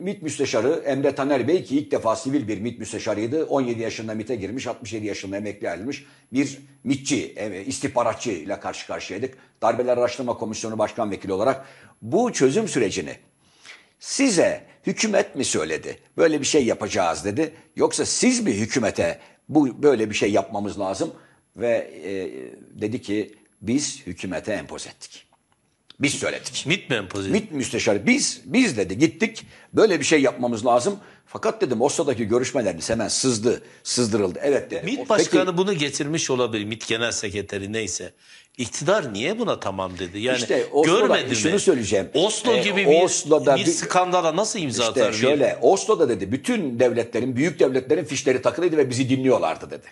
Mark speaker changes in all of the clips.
Speaker 1: MİT Müsteşarı Emre Taner Bey ki ilk defa sivil bir MİT Müsteşarıydı. 17 yaşında MİT'e girmiş, 67 yaşında emekli ayrılmış bir MİTçi, e, istihbaratçı ile karşı karşıyaydık. Darbeler Araştırma Komisyonu Başkan Vekili olarak bu çözüm sürecini size hükümet mi söyledi? Böyle bir şey yapacağız dedi. Yoksa siz mi hükümete bu böyle bir şey yapmamız lazım? Ve e, dedi ki biz hükümete empoze ettik. Biz söyledik. MİT mi empoze MİT müsteşarı. Biz, biz dedi gittik. Böyle bir şey yapmamız lazım. Fakat dedim Oslo'daki görüşmeleriniz hemen sızdı, sızdırıldı. Evet dedi. MİT başkanı Peki, bunu getirmiş olabilir. MİT genel sekreteri neyse. İktidar niye buna tamam dedi? Yani işte Oslo'da, görmedi Şunu söyleyeceğim. Oslo ee, gibi Oslo'da bir skandala nasıl imza işte atar? şöyle bir... Oslo'da dedi bütün devletlerin, büyük devletlerin fişleri takılıydı ve bizi dinliyorlardı dedi.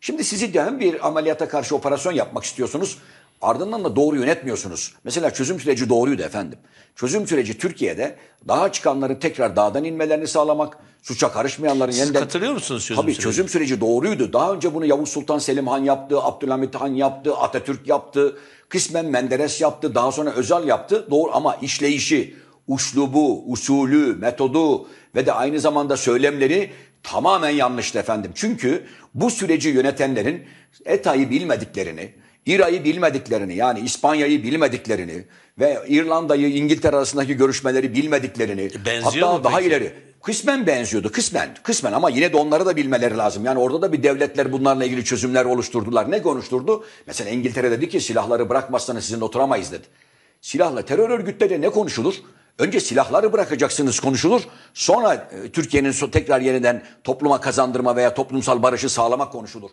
Speaker 1: Şimdi sizi hem bir ameliyata karşı operasyon yapmak istiyorsunuz Ardından da doğru yönetmiyorsunuz. Mesela çözüm süreci doğruydu efendim. Çözüm süreci Türkiye'de daha çıkanların tekrar dağdan inmelerini sağlamak, suça karışmayanların Siz yeniden... katılıyor musunuz çözüm Tabii süreci? çözüm süreci doğruydu. Daha önce bunu Yavuz Sultan Selim Han yaptı, Abdülhamit Han yaptı, Atatürk yaptı, kısmen Menderes yaptı, daha sonra Özal yaptı. Doğru ama işleyişi, uçlubu, usulü, metodu ve de aynı zamanda söylemleri tamamen yanlıştı efendim. Çünkü bu süreci yönetenlerin ETA'yı bilmediklerini, İra'yı bilmediklerini yani İspanya'yı bilmediklerini ve İrlanda'yı İngiltere arasındaki görüşmeleri bilmediklerini e, Benziyor hatta daha peki? ileri kısmen benziyordu kısmen kısmen ama yine de onları da bilmeleri lazım. Yani orada da bir devletler bunlarla ilgili çözümler oluşturdular. Ne konuşturdu? Mesela İngiltere dedi ki silahları bırakmazsanız sizin oturamayız dedi. Silahla terör örgütleri ne konuşulur? Önce silahları bırakacaksınız konuşulur. Sonra e, Türkiye'nin tekrar yeniden topluma kazandırma veya toplumsal barışı sağlamak konuşulur.